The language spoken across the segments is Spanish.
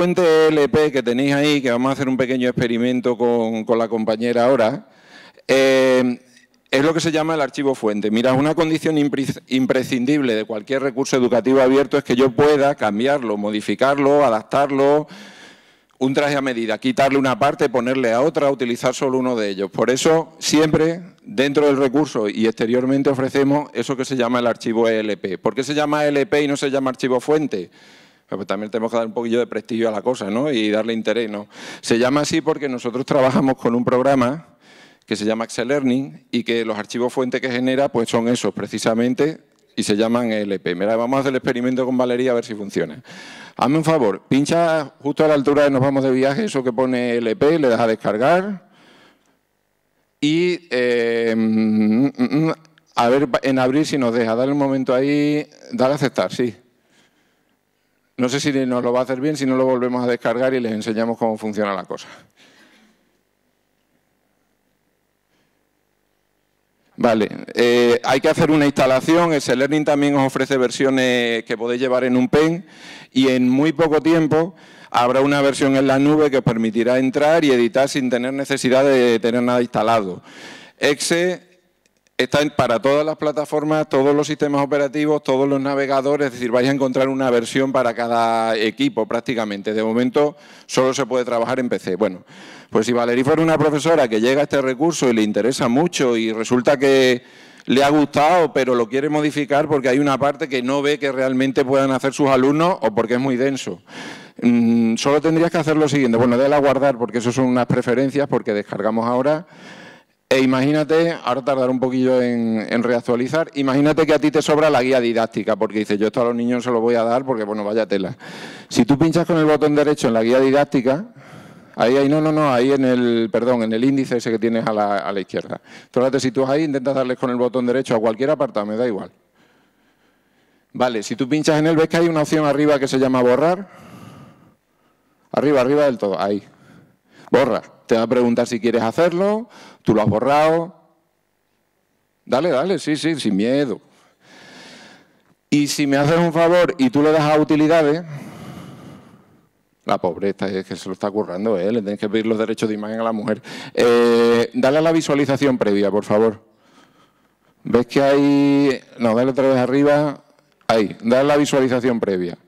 fuente LP que tenéis ahí, que vamos a hacer un pequeño experimento con, la compañera ahora, eh, es lo que se llama el archivo fuente. Mira, una condición imprescindible de cualquier recurso educativo abierto es que yo pueda cambiarlo, modificarlo, adaptarlo, un traje a medida, quitarle una parte, ponerle a otra, utilizar solo uno de ellos. Por eso, siempre, dentro del recurso y exteriormente ofrecemos eso que se llama el archivo ELP. ¿Por qué se llama ELP y no se llama archivo fuente? Pero pues también tenemos que dar un poquillo de prestigio a la cosa ¿no? y darle interés. ¿no? Se llama así porque nosotros trabajamos con un programa que se llama Excel Learning y que los archivos fuente que genera pues son esos precisamente y se llaman e LP. Mira, vamos a hacer el experimento con Valeria a ver si funciona. Hazme un favor, pincha justo a la altura de nos vamos de viaje, eso que pone e LP, le das a descargar y eh, mm, mm, mm, a ver en abrir si nos deja, dale un momento ahí, dale a aceptar, sí. No sé si nos lo va a hacer bien, si no lo volvemos a descargar y les enseñamos cómo funciona la cosa. Vale, eh, hay que hacer una instalación, ese Learning también os ofrece versiones que podéis llevar en un pen y en muy poco tiempo habrá una versión en la nube que os permitirá entrar y editar sin tener necesidad de tener nada instalado. Exe Está para todas las plataformas, todos los sistemas operativos, todos los navegadores, es decir, vais a encontrar una versión para cada equipo prácticamente. De momento solo se puede trabajar en PC. Bueno, pues si Valerie fuera una profesora que llega a este recurso y le interesa mucho y resulta que le ha gustado, pero lo quiere modificar porque hay una parte que no ve que realmente puedan hacer sus alumnos o porque es muy denso. Mm, solo tendrías que hacer lo siguiente, bueno, déla guardar porque eso son unas preferencias porque descargamos ahora e imagínate, ahora tardar un poquillo en, reactualizar, imagínate que a ti te sobra la guía didáctica, porque dices, yo esto a los niños se lo voy a dar porque, bueno, vaya tela. Si tú pinchas con el botón derecho en la guía didáctica, ahí, ahí, no, no, no, ahí en el, perdón, en el índice ese que tienes a la, a la izquierda. Tú ahora ahí, intentas darles con el botón derecho a cualquier apartado, me da igual. Vale, si tú pinchas en él, ves que hay una opción arriba que se llama borrar. Arriba, arriba del todo, ahí. Borra te va a preguntar si quieres hacerlo, tú lo has borrado. Dale, dale, sí, sí, sin miedo. Y si me haces un favor y tú le das a utilidades, la pobreza es que se lo está currando, él, le tienes que pedir los derechos de imagen a la mujer. Eh, dale la visualización previa, por favor. ¿Ves que hay...? No, dale otra vez arriba. Ahí, dale la visualización previa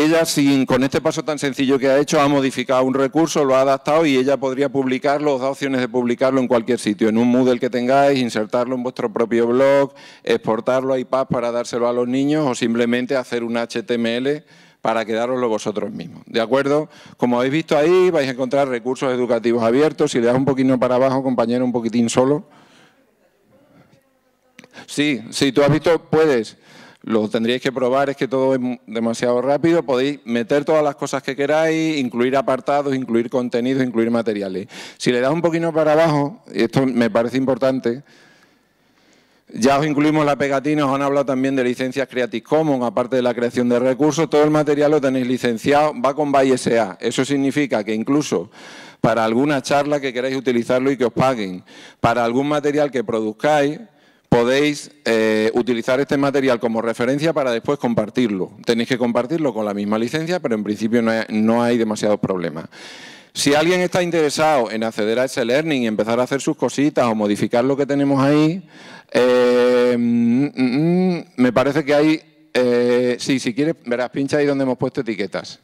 ella con este paso tan sencillo que ha hecho ha modificado un recurso, lo ha adaptado y ella podría publicarlo, os da opciones de publicarlo en cualquier sitio, en un Moodle que tengáis, insertarlo en vuestro propio blog, exportarlo a iPad para dárselo a los niños o simplemente hacer un HTML para quedároslo vosotros mismos. ¿De acuerdo? Como habéis visto ahí, vais a encontrar recursos educativos abiertos. Si le das un poquito para abajo, compañero, un poquitín solo. Sí, sí, tú has visto, puedes. Lo tendríais que probar, es que todo es demasiado rápido. Podéis meter todas las cosas que queráis, incluir apartados, incluir contenidos, incluir materiales. Si le das un poquito para abajo, y esto me parece importante, ya os incluimos la pegatina, os han hablado también de licencias Creative Commons, aparte de la creación de recursos, todo el material lo tenéis licenciado, va con BY Eso significa que incluso para alguna charla que queráis utilizarlo y que os paguen, para algún material que produzcáis, podéis eh, utilizar este material como referencia para después compartirlo. Tenéis que compartirlo con la misma licencia, pero en principio no hay, demasiados problemas. Si alguien está interesado en acceder a ese learning y empezar a hacer sus cositas o modificar lo que tenemos ahí, eh, mm, mm, mm, me parece que hay... Eh, sí, si quieres, verás, pincha ahí donde hemos puesto etiquetas.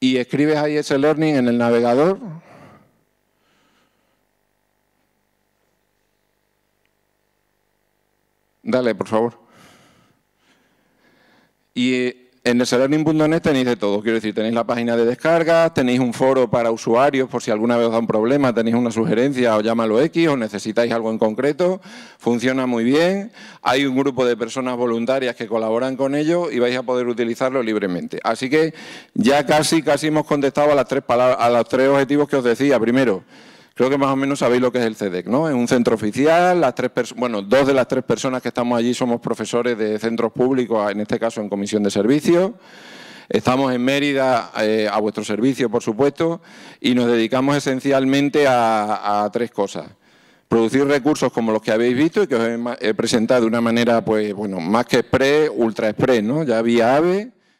Y escribes ahí ese learning en el navegador. Dale, por favor. Y eh, en el desarrolling.net tenéis de todo. Quiero decir, tenéis la página de descargas, tenéis un foro para usuarios por si alguna vez os da un problema, tenéis una sugerencia o llámalo X o necesitáis algo en concreto. Funciona muy bien. Hay un grupo de personas voluntarias que colaboran con ello y vais a poder utilizarlo libremente. Así que ya casi, casi hemos contestado a, las tres palabras, a los tres objetivos que os decía. Primero, Creo que más o menos sabéis lo que es el CEDEC, ¿no? Es un centro oficial, las tres bueno, dos de las tres personas que estamos allí somos profesores de centros públicos, en este caso en comisión de servicios. Estamos en Mérida eh, a vuestro servicio, por supuesto, y nos dedicamos esencialmente a, tres cosas producir recursos como los que habéis visto y que os he presentado de una manera, pues, bueno, más que express, ultra express, ¿no? Ya había AVE,